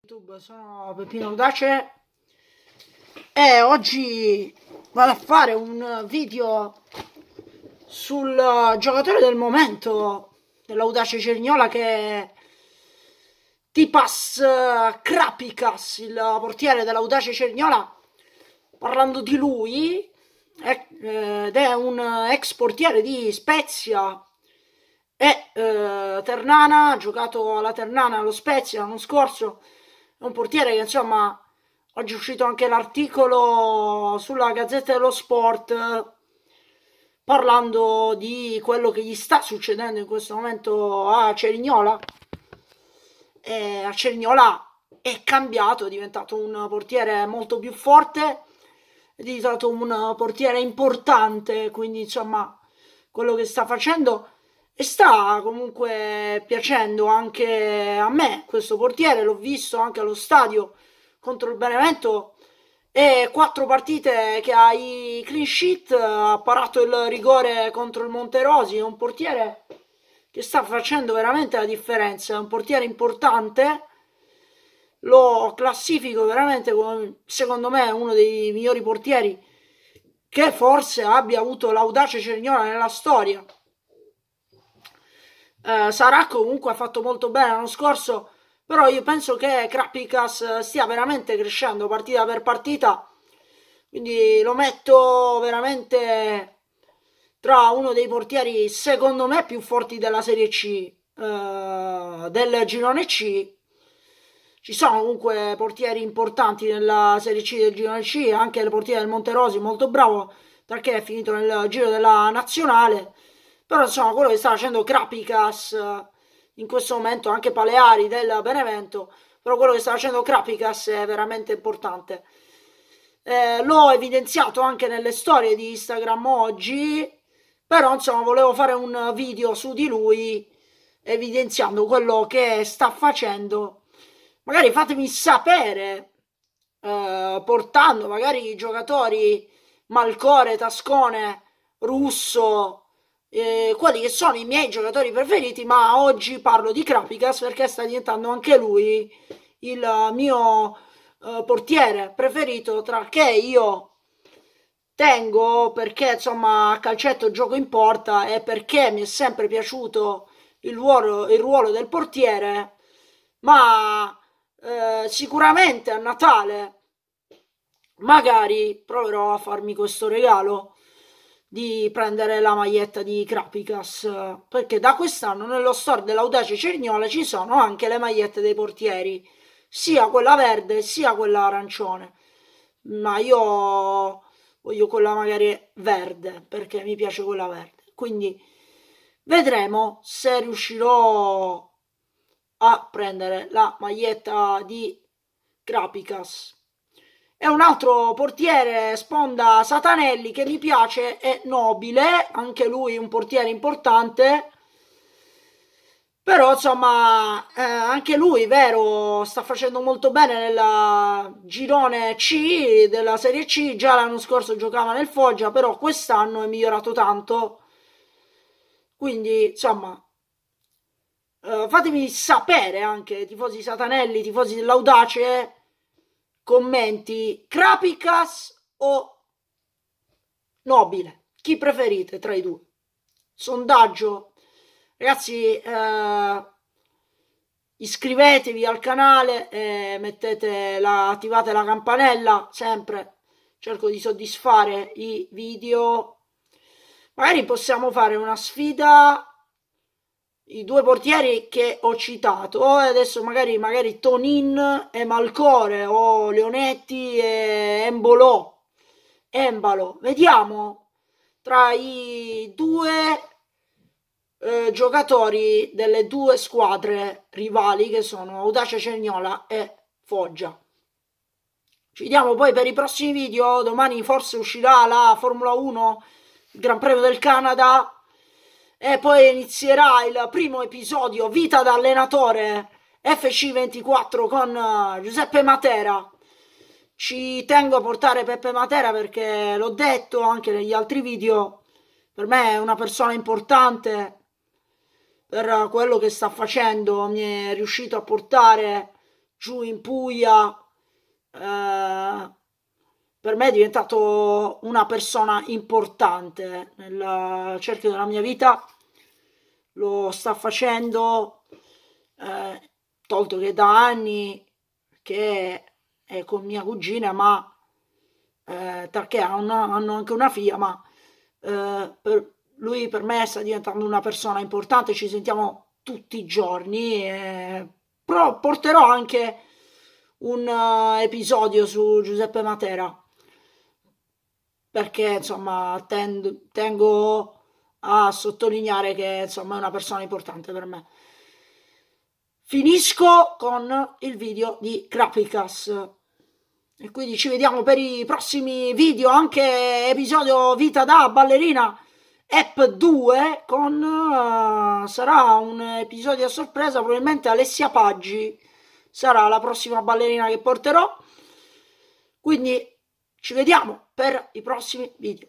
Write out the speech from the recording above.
YouTube, sono Peppino Audace e oggi vado a fare un video sul giocatore del momento dell'Audace Cerignola che è Tipas Krapikas, il portiere dell'Audace Cerignola, parlando di lui, è, eh, ed è un ex portiere di Spezia e eh, Ternana, ha giocato alla Ternana allo Spezia l'anno scorso è un portiere che insomma oggi è uscito anche l'articolo sulla Gazzetta dello Sport parlando di quello che gli sta succedendo in questo momento a Cerignola. E a Cerignola è cambiato, è diventato un portiere molto più forte, è diventato un portiere importante, quindi insomma quello che sta facendo e sta comunque piacendo anche a me questo portiere, l'ho visto anche allo stadio contro il Benevento e quattro partite che ha i clean sheet, ha parato il rigore contro il Monterosi, è un portiere che sta facendo veramente la differenza, è un portiere importante, lo classifico veramente come secondo me uno dei migliori portieri che forse abbia avuto l'audace cerignola nella storia. Eh, Sarà comunque fatto molto bene l'anno scorso, però io penso che Krapikas eh, stia veramente crescendo partita per partita, quindi lo metto veramente tra uno dei portieri secondo me più forti della Serie C, eh, del girone C. Ci sono comunque portieri importanti nella Serie C del girone C, anche il portiere del Monterosi molto bravo perché è finito nel giro della nazionale però insomma quello che sta facendo Krapikas eh, in questo momento anche Paleari del Benevento però quello che sta facendo Krapikas è veramente importante eh, l'ho evidenziato anche nelle storie di Instagram oggi però insomma volevo fare un video su di lui evidenziando quello che sta facendo magari fatemi sapere eh, portando magari i giocatori Malcore, Tascone, Russo eh, quelli che sono i miei giocatori preferiti, ma oggi parlo di Krapikas perché sta diventando anche lui il mio eh, portiere preferito tra che io tengo perché insomma a calcetto gioco in porta e perché mi è sempre piaciuto il ruolo, il ruolo del portiere, ma eh, sicuramente a Natale magari proverò a farmi questo regalo di prendere la maglietta di Krapikas perché da quest'anno nello store dell'Audace Cerniola ci sono anche le magliette dei portieri sia quella verde sia quella arancione ma io voglio quella magari verde perché mi piace quella verde quindi vedremo se riuscirò a prendere la maglietta di Krapikas e un altro portiere sponda Satanelli che mi piace è nobile anche lui un portiere importante però insomma eh, anche lui vero sta facendo molto bene nel girone C della serie C già l'anno scorso giocava nel Foggia però quest'anno è migliorato tanto quindi insomma eh, fatemi sapere anche tifosi Satanelli tifosi dell'Audace commenti Crapicas o Nobile, chi preferite tra i due? Sondaggio, ragazzi, eh, iscrivetevi al canale, e mettete la, attivate la campanella, sempre cerco di soddisfare i video. Magari possiamo fare una sfida i due portieri che ho citato, adesso magari, magari Tonin e Malcore o Leonetti e Embolò, Embalo, vediamo tra i due eh, giocatori delle due squadre rivali che sono Audace Cerignola e Foggia. Ci vediamo poi per i prossimi video, domani forse uscirà la Formula 1, il Gran Premio del Canada, e poi inizierà il primo episodio Vita da allenatore FC24 con eh, Giuseppe Matera. Ci tengo a portare Peppe Matera perché l'ho detto anche negli altri video, per me è una persona importante per quello che sta facendo, mi è riuscito a portare giù in Puglia eh, per me è diventato una persona importante nel cerchio della mia vita, lo sta facendo, eh, tolto che da anni che è con mia cugina, ma eh, perché hanno, hanno, anche una figlia, ma eh, per, lui per me sta diventando una persona importante, ci sentiamo tutti i giorni, e, però porterò anche un uh, episodio su Giuseppe Matera perché insomma tendo, tengo a sottolineare che insomma è una persona importante per me. Finisco con il video di Krapicas e quindi ci vediamo per i prossimi video, anche episodio Vita da ballerina app 2 con uh, sarà un episodio a sorpresa, probabilmente Alessia Paggi sarà la prossima ballerina che porterò. Quindi ci vediamo per i prossimi video.